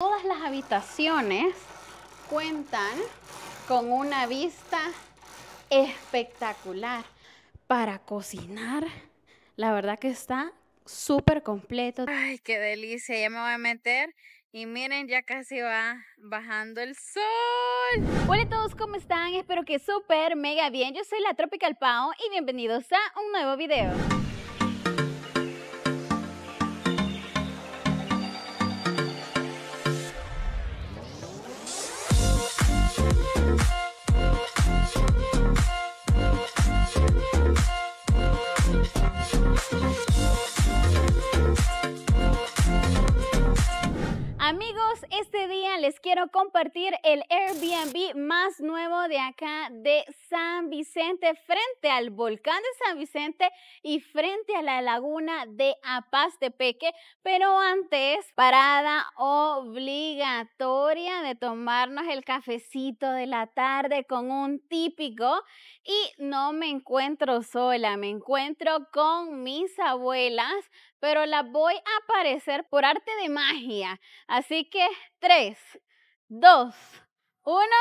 Todas las habitaciones cuentan con una vista espectacular para cocinar. La verdad que está súper completo. Ay, qué delicia, ya me voy a meter. Y miren, ya casi va bajando el sol. Hola a todos, ¿cómo están? Espero que súper, mega bien. Yo soy la Tropical Pau y bienvenidos a un nuevo video. quiero compartir el Airbnb más nuevo de acá de San Vicente, frente al volcán de San Vicente y frente a la laguna de Peque. Pero antes, parada obligatoria de tomarnos el cafecito de la tarde con un típico. Y no me encuentro sola, me encuentro con mis abuelas, pero la voy a aparecer por arte de magia. Así que Tres, dos, uno,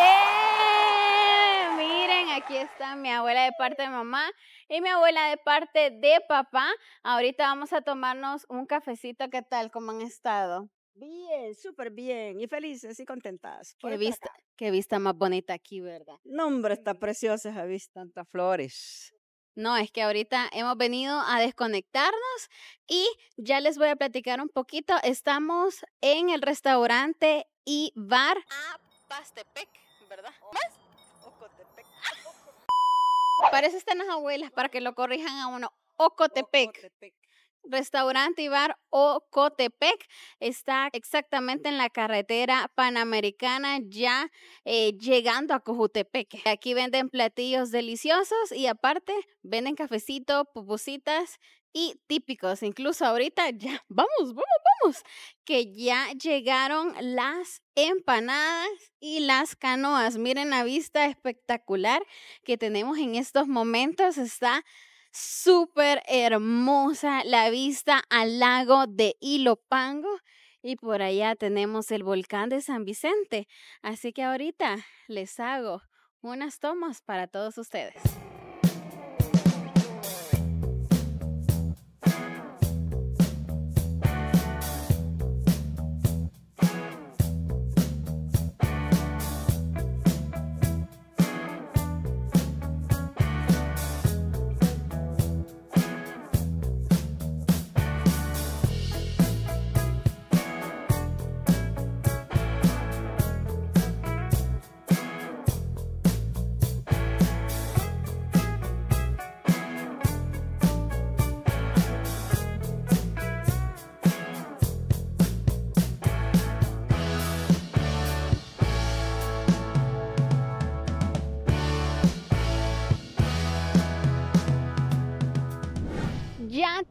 ¡Eh! Miren, aquí está mi abuela de parte de mamá y mi abuela de parte de papá. Ahorita vamos a tomarnos un cafecito. ¿Qué tal? ¿Cómo han estado? Bien, súper bien. Y felices y contentas. Qué vista, qué vista más bonita aquí, ¿verdad? No, está preciosa esa visto tantas flores. No, es que ahorita hemos venido a desconectarnos y ya les voy a platicar un poquito. Estamos en el restaurante y bar ah, Pastepec, ¿verdad? Oh, ¿Más? Ocotepec. Parece están las abuelas para que lo corrijan a uno. Ocotepec. Ocotepec. Restaurante y Bar Ocotepec. Está exactamente en la carretera panamericana, ya eh, llegando a Cojutepec. Aquí venden platillos deliciosos y aparte venden cafecito, pupusitas y típicos. Incluso ahorita ya, vamos, vamos, vamos, que ya llegaron las empanadas y las canoas. Miren la vista espectacular que tenemos en estos momentos. Está súper hermosa la vista al lago de Ilopango y por allá tenemos el volcán de San Vicente. Así que ahorita les hago unas tomas para todos ustedes.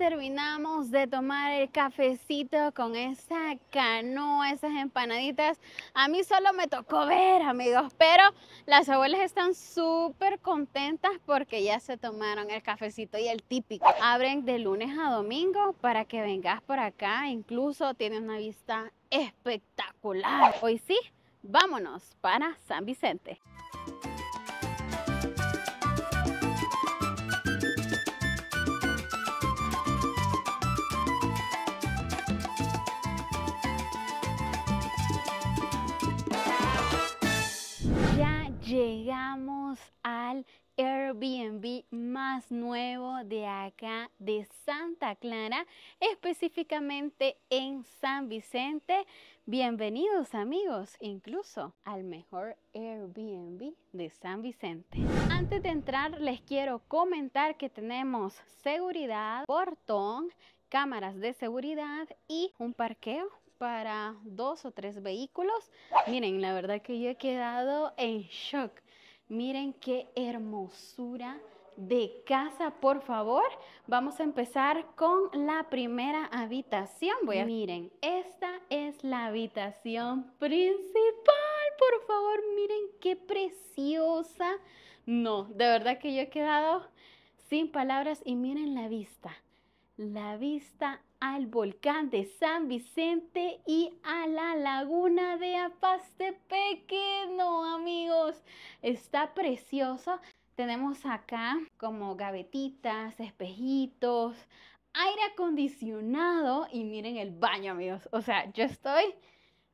terminamos de tomar el cafecito con esa canoa, esas empanaditas. A mí solo me tocó ver, amigos, pero las abuelas están súper contentas porque ya se tomaron el cafecito y el típico. Abren de lunes a domingo para que vengas por acá, incluso tiene una vista espectacular. Hoy sí, vámonos para San Vicente. llegamos al Airbnb más nuevo de acá de Santa Clara, específicamente en San Vicente. Bienvenidos amigos, incluso al mejor Airbnb de San Vicente. Antes de entrar les quiero comentar que tenemos seguridad, portón, cámaras de seguridad y un parqueo para dos o tres vehículos. Miren, la verdad que yo he quedado en shock Miren qué hermosura de casa, por favor. Vamos a empezar con la primera habitación. Voy a... Miren, esta es la habitación principal. Por favor, miren qué preciosa. No, de verdad que yo he quedado sin palabras y miren la vista la vista al volcán de San Vicente y a la laguna de Apastepeque. No, amigos, está precioso Tenemos acá como gavetitas, espejitos, aire acondicionado y miren el baño, amigos. O sea, yo estoy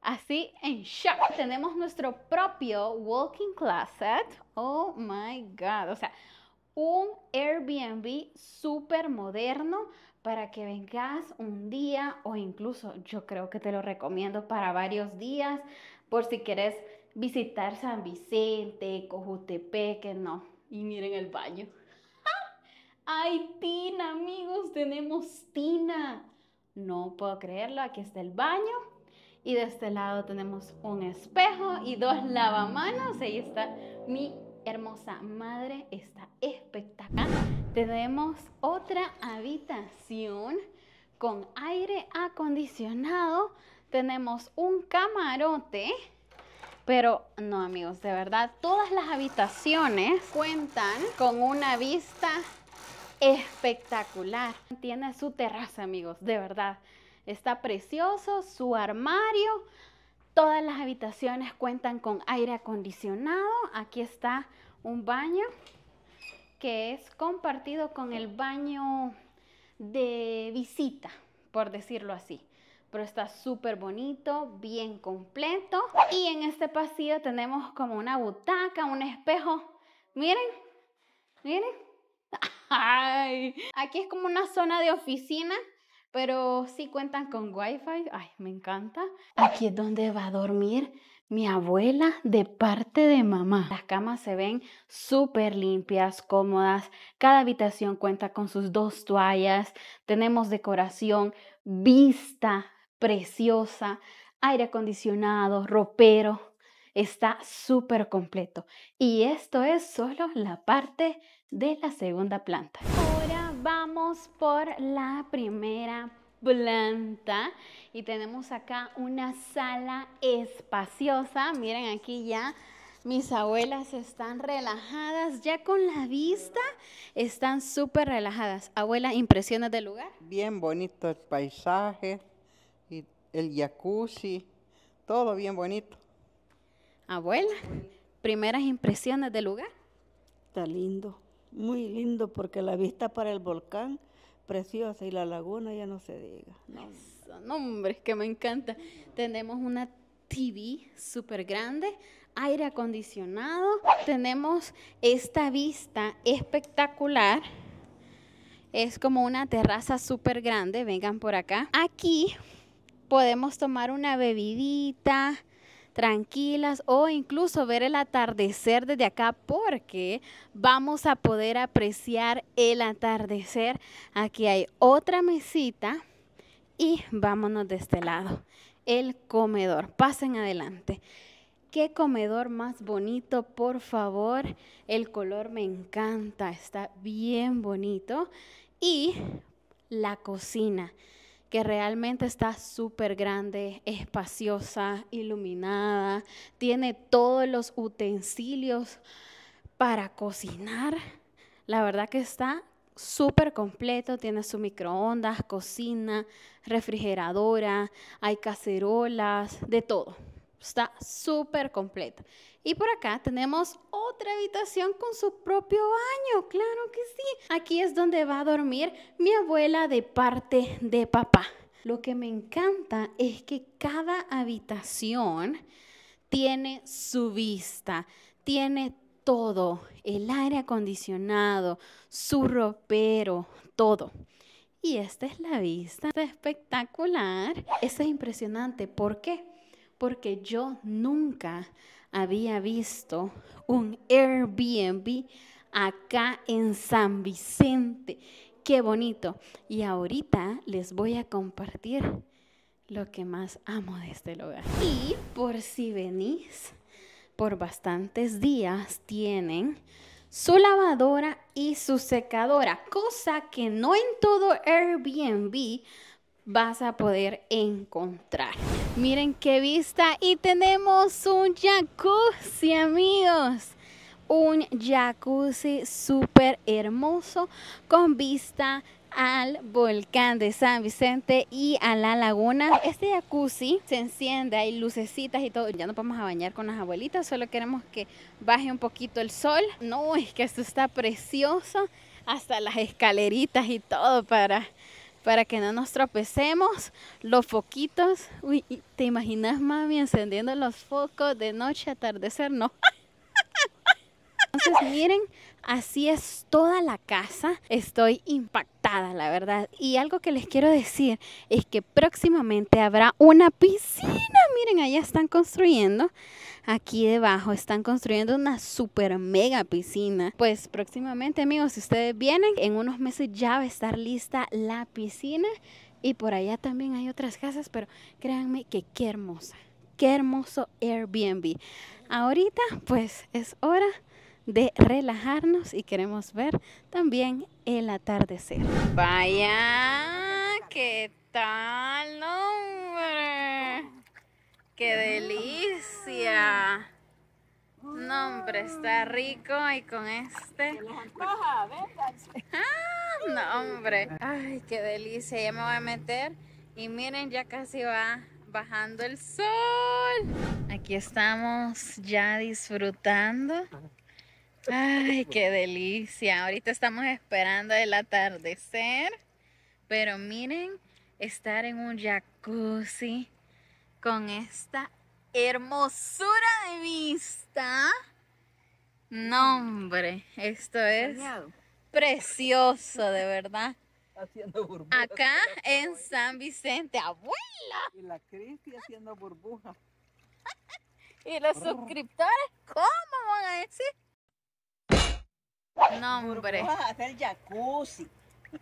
así en shock. Tenemos nuestro propio walking closet. Oh my god. O sea, un Airbnb súper moderno para que vengas un día o incluso yo creo que te lo recomiendo para varios días por si quieres visitar San Vicente, Cojutepec, no. Y miren el baño. ¡Ah! ¡Ay, tina, amigos! Tenemos tina. No puedo creerlo. Aquí está el baño. Y de este lado tenemos un espejo y dos lavamanos. Ahí está mi hermosa madre está espectacular. Tenemos otra habitación con aire acondicionado. Tenemos un camarote. Pero no amigos, de verdad, todas las habitaciones cuentan con una vista espectacular. Tiene su terraza amigos, de verdad. Está precioso, su armario, Todas las habitaciones cuentan con aire acondicionado. Aquí está un baño que es compartido con el baño de visita, por decirlo así. Pero está súper bonito, bien completo. Y en este pasillo tenemos como una butaca, un espejo. Miren, miren. ¡Ay! Aquí es como una zona de oficina pero sí cuentan con wifi, ay, me encanta. Aquí es donde va a dormir mi abuela de parte de mamá. Las camas se ven súper limpias, cómodas. Cada habitación cuenta con sus dos toallas. Tenemos decoración, vista preciosa, aire acondicionado, ropero. Está súper completo. Y esto es solo la parte de la segunda planta vamos por la primera planta y tenemos acá una sala espaciosa. Miren aquí ya mis abuelas están relajadas, ya con la vista están súper relajadas. Abuela, impresiones del lugar. Bien bonito el paisaje, y el jacuzzi, todo bien bonito. Abuela, primeras impresiones del lugar. Está lindo muy lindo porque la vista para el volcán preciosa y la laguna ya no se diga. No, que me encanta. Tenemos una TV súper grande, aire acondicionado, tenemos esta vista espectacular. Es como una terraza súper grande, vengan por acá. Aquí podemos tomar una bebidita, tranquilas o incluso ver el atardecer desde acá porque vamos a poder apreciar el atardecer. Aquí hay otra mesita y vámonos de este lado. El comedor. Pasen adelante. Qué comedor más bonito, por favor. El color me encanta, está bien bonito. Y la cocina que realmente está súper grande, espaciosa, iluminada, tiene todos los utensilios para cocinar. La verdad que está súper completo, tiene su microondas, cocina, refrigeradora, hay cacerolas, de todo. Está súper completa. Y por acá tenemos otra habitación con su propio baño, claro que sí. Aquí es donde va a dormir mi abuela de parte de papá. Lo que me encanta es que cada habitación tiene su vista, tiene todo, el aire acondicionado, su ropero, todo. Y esta es la vista, espectacular. Esta es impresionante, ¿por qué? porque yo nunca había visto un Airbnb acá en San Vicente. Qué bonito. Y ahorita les voy a compartir lo que más amo de este lugar. Y por si venís, por bastantes días tienen su lavadora y su secadora, cosa que no en todo Airbnb vas a poder encontrar. Miren qué vista y tenemos un jacuzzi amigos. Un jacuzzi súper hermoso con vista al volcán de San Vicente y a la laguna. Este jacuzzi se enciende, hay lucecitas y todo. Ya no vamos a bañar con las abuelitas, solo queremos que baje un poquito el sol. No, es que esto está precioso. Hasta las escaleritas y todo para para que no nos tropecemos. Los foquitos, uy, ¿te imaginas mami encendiendo los focos de noche, atardecer? No. Entonces miren, así es toda la casa. Estoy impactada la verdad. Y algo que les quiero decir es que próximamente habrá una piscina. Miren, allá están construyendo. Aquí debajo están construyendo una super mega piscina. Pues próximamente, amigos, si ustedes vienen, en unos meses ya va a estar lista la piscina. Y por allá también hay otras casas, pero créanme que qué hermosa. Qué hermoso Airbnb. Ahorita, pues es hora de relajarnos y queremos ver también el atardecer. Vaya, qué tal, hombre. Qué delicia. No, hombre, está rico y con este. no, hombre. Ah, Ay, qué delicia. Ya me voy a meter. Y miren, ya casi va bajando el sol. Aquí estamos ya disfrutando Ay, qué delicia. Ahorita estamos esperando el atardecer. Pero miren, estar en un jacuzzi con esta hermosura de vista. nombre esto es precioso, de verdad. Haciendo burbujas. Acá en San Vicente, abuela. Y la Cristi haciendo burbujas. y los suscriptores, ¿cómo van a decir? No, hombre. Vamos a hacer jacuzzi.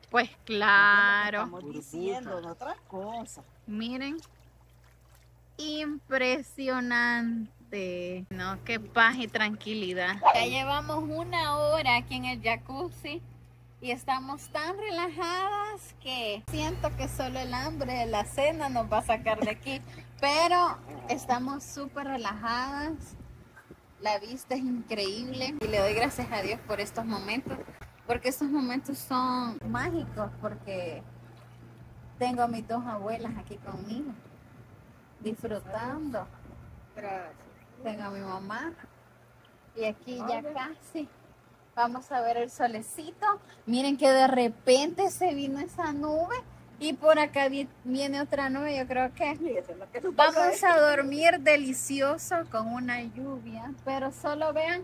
Pues claro. Estamos diciendo otras cosas. Miren. Impresionante. No, qué paz y tranquilidad. Ya llevamos una hora aquí en el jacuzzi y estamos tan relajadas que siento que solo el hambre de la cena nos va a sacar de aquí. Pero estamos súper relajadas. La vista es increíble y le doy gracias a Dios por estos momentos, porque estos momentos son mágicos, porque tengo a mis dos abuelas aquí conmigo, disfrutando. Gracias. Tengo a mi mamá y aquí ya casi vamos a ver el solecito. Miren que de repente se vino esa nube y por acá viene otra nube, yo creo que vamos ¿eh? a dormir delicioso con una lluvia, pero solo vean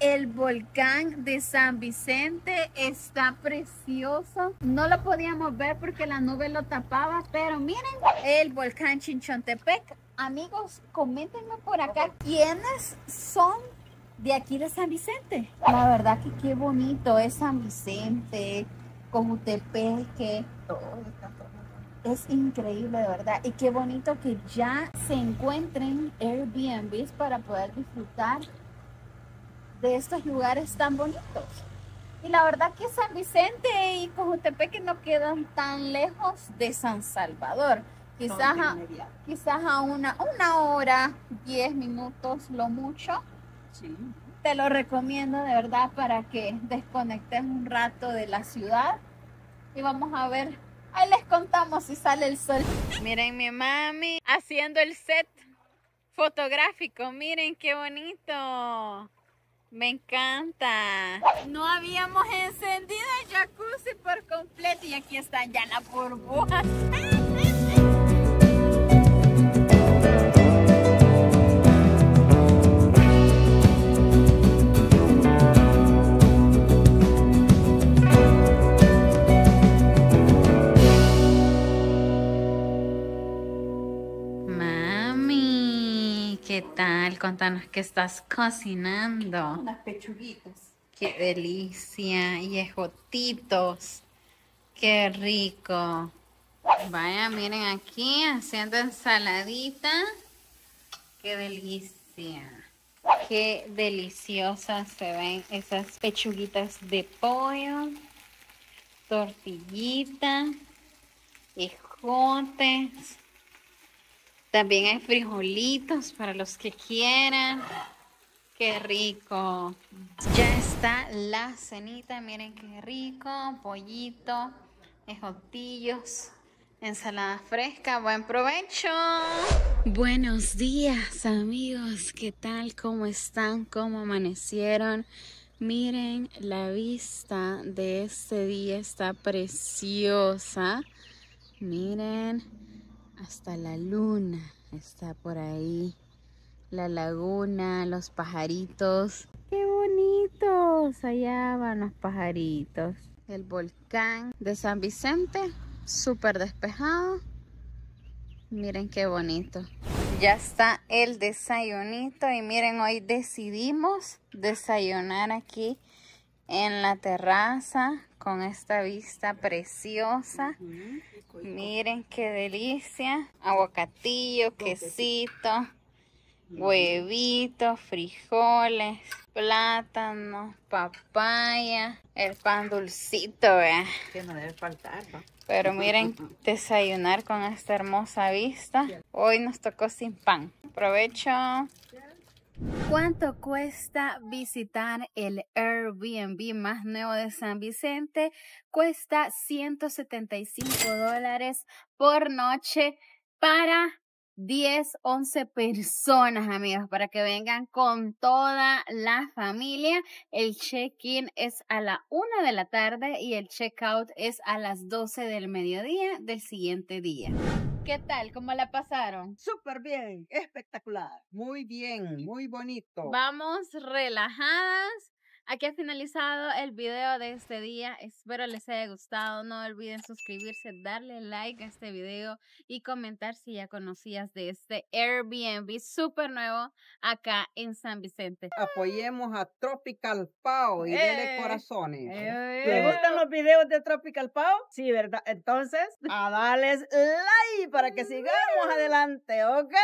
el volcán de San Vicente está precioso. No lo podíamos ver porque la nube lo tapaba, pero miren el volcán Chinchontepec. Amigos, coméntenme por acá quiénes son de aquí de San Vicente. La verdad que qué bonito es San Vicente, que todo es increíble de verdad y qué bonito que ya se encuentren Airbnbs para poder disfrutar de estos lugares tan bonitos. Y la verdad que San Vicente y Cojutepeque no quedan tan lejos de San Salvador. Quizás a, quizás a una, una hora, diez minutos, lo mucho. Sí. Te lo recomiendo de verdad para que desconectes un rato de la ciudad y vamos a ver Ahí les contamos si sale el sol. Miren mi mami haciendo el set fotográfico. Miren qué bonito. Me encanta. No habíamos encendido el jacuzzi por completo y aquí están ya la burbuja. contanos qué estás cocinando. Unas pechuguitas. Qué delicia. Y ejotitos. Qué rico. Vaya, miren aquí haciendo ensaladita. Qué delicia. Qué deliciosas se ven esas pechuguitas de pollo, tortillita, ejotes. También hay frijolitos para los que quieran. Qué rico. Ya está la cenita, miren qué rico. Pollito, ejotillos, ensalada fresca. Buen provecho. Buenos días amigos, ¿qué tal? ¿Cómo están? ¿Cómo amanecieron? Miren, la vista de este día está preciosa. Miren. Hasta la luna está por ahí. La laguna, los pajaritos. ¡Qué bonitos! Allá van los pajaritos. El volcán de San Vicente, súper despejado. Miren qué bonito. Ya está el desayunito y miren, hoy decidimos desayunar aquí en la terraza con esta vista preciosa. Miren qué delicia. Aguacatillo, quesito, huevitos, frijoles, plátano papaya, el pan dulcito, ¿eh? Que no debe faltar, Pero miren, desayunar con esta hermosa vista. Hoy nos tocó sin pan. Aprovecho ¿Cuánto cuesta visitar el Airbnb más nuevo de San Vicente? Cuesta 175 dólares por noche para 10, 11 personas, amigos, para que vengan con toda la familia. El check-in es a la 1 de la tarde y el check-out es a las 12 del mediodía del siguiente día. ¿Qué tal? ¿Cómo la pasaron? Súper bien, espectacular, muy bien, muy bonito. Vamos relajadas Aquí ha finalizado el video de este día. Espero les haya gustado. No olviden suscribirse, darle like a este video y comentar si ya conocías de este Airbnb super nuevo acá en San Vicente. Apoyemos a Tropical Pau y eh, corazones. ¿Te eh. gustan los videos de Tropical Pau? Sí, ¿verdad? Entonces, a darles like para que sigamos adelante, ¿ok?